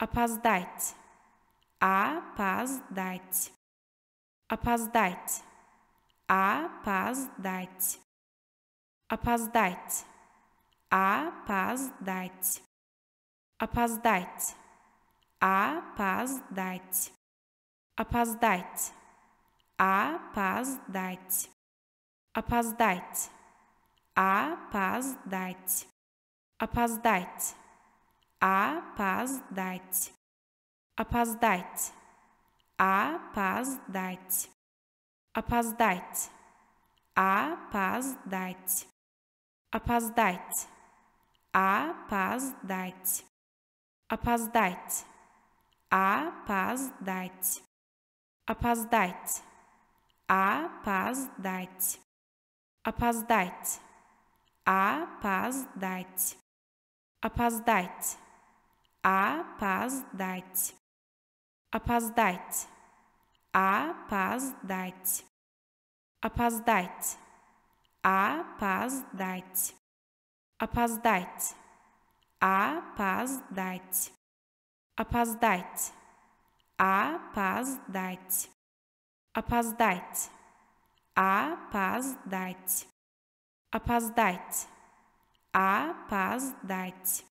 опоздать, опоздать, опоздать, опоздать, опоздать, опоздать, опоздать, опоздать, опоздать, опоздать, опоздать, опоздать, опоздать опоздать, опоздать, опоздать, опоздать, опоздать, опоздать, опоздать, опоздать, опоздать, опоздать, опоздать, опоздать, опоздать, опоздать опоздать, опоздать, опоздать, опоздать, опоздать, опоздать, опоздать, опоздать, опоздать, опоздать, опоздать, опоздать, опоздать